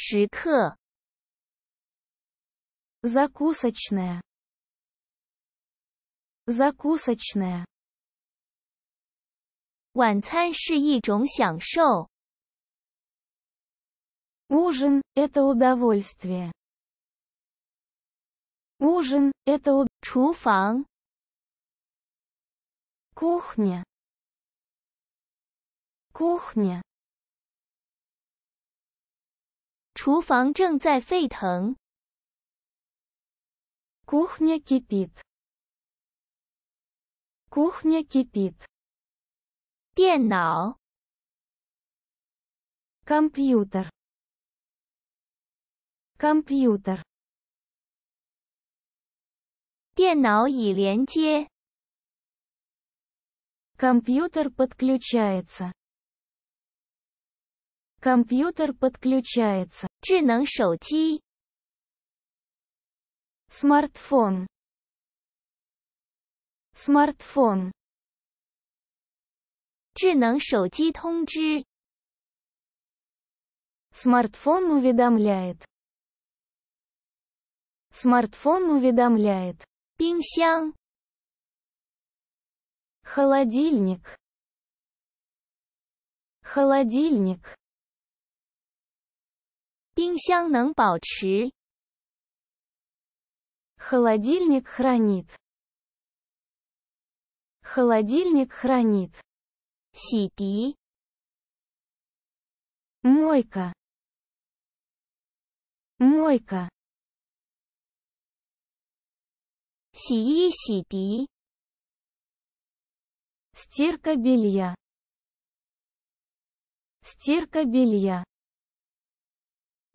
Закусочная. 时刻。закусочная, Ужин – это удовольствие. Ужин – это у... Чуфанг. Кухня. Кухня. 厨房正在沸腾。Кухня кипит. Кухня кипит. 电脑 компьютер компьютер 电脑已连接 компьютер подключается Компьютер подключается. 智能手机 Смартфон. Смартфон. 智能手机通知 Смартфон уведомляет. Смартфон уведомляет. Пинсян. Холодильник. Холодильник. 冰箱能保持。Холодильник хранит. Холодильник хранит. Сити. Мойка. Мойка. Сии сити. Стирка белья. Стирка белья.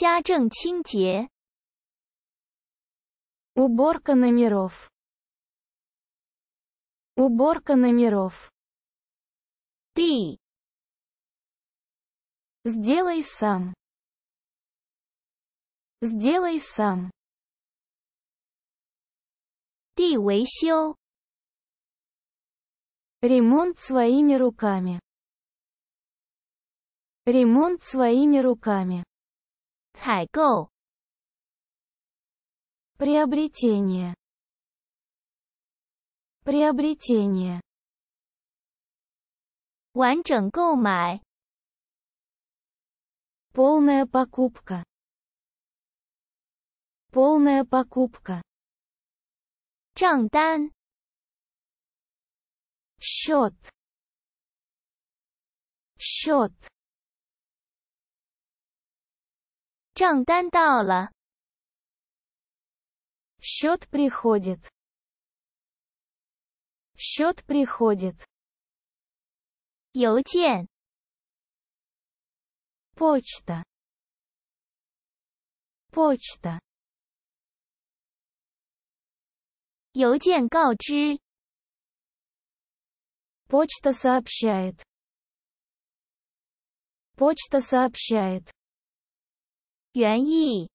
家政清洁。Уборка номеров. Уборка номеров. Ты. Сделай сам. Сделай сам. Ты вэйсио. Ремонт своими руками. Ремонт своими руками. 采购、приобретение, приобретение, полная покупка, полная покупка, счет, счет. 账单到了。Счет приходит. Счет приходит. 邮件 почта почта 邮件告知 почта сообщает почта сообщает 园艺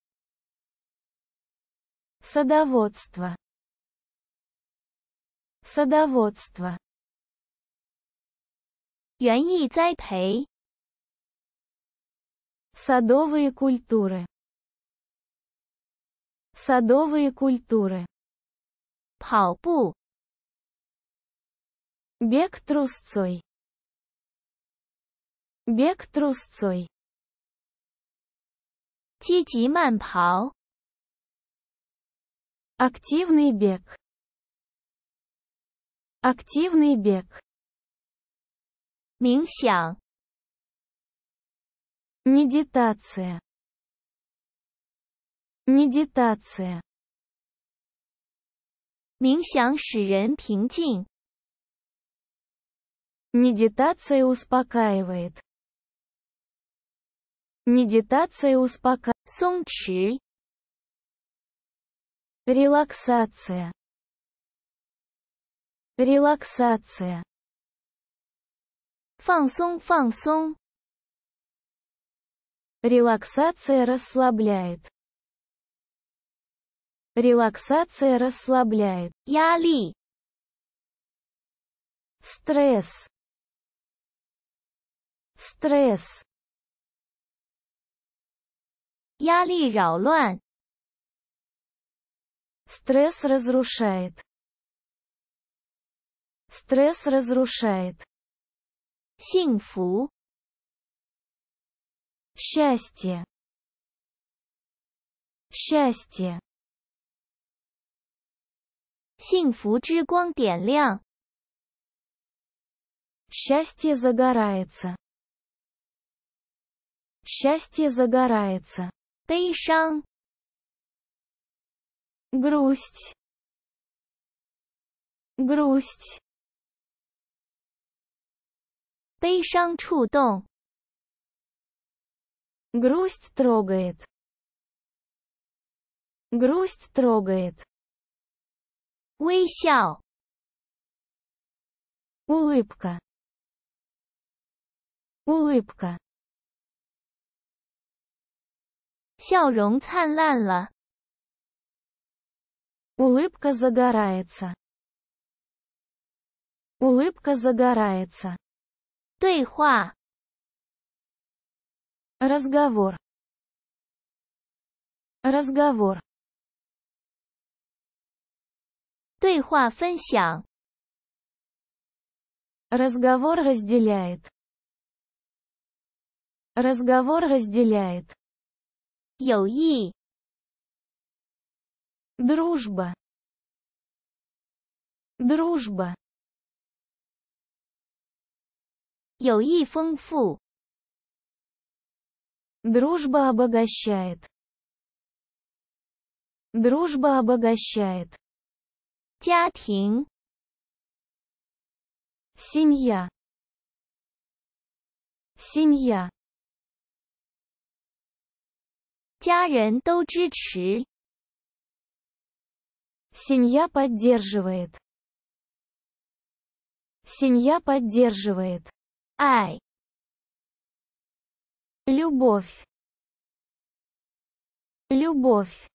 садоводство садоводство 园艺栽培 садовые культуры садовые культуры 跑步 бег трусцой бег трусцой 积极慢跑 активный бег активный бег 冥想 медитация медитация 冥想使人平静 медитация успокаивает Медитация успокаивает. Сунгчи. Релаксация. Релаксация. Фансон, фансон. Релаксация расслабляет. Релаксация расслабляет. Яли. Стресс. Стресс. 压力扰乱 стресс разрушает стресс разрушает 幸福 счастье счастье 幸福之光点亮 загорается счастье загорается 悲伤 грусть грусть 悲伤触动，грусть трогает, грусть трогает. Улыбка. улыбка, 笑容灿烂了。Улыбка загорается. Улыбка загорается. 对话 Разговор. Разговор. 对话分享 Разговор разделяет. Разговор разделяет. 友谊 дружба дружба 友谊丰富 дружба обогащает дружба обогащает 家庭 семья семья 家人都支持. Семья поддерживает. Семья поддерживает. Ай. Любовь. Любовь.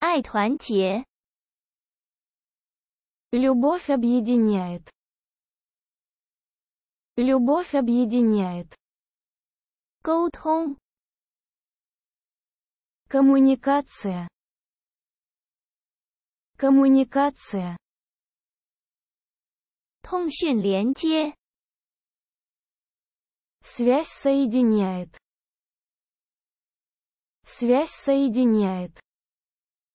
爱团结. Любовь объединяет. Любовь объединяет. 沟通 коммуникация коммуникация 通讯连接 связь соединяет связь соединяет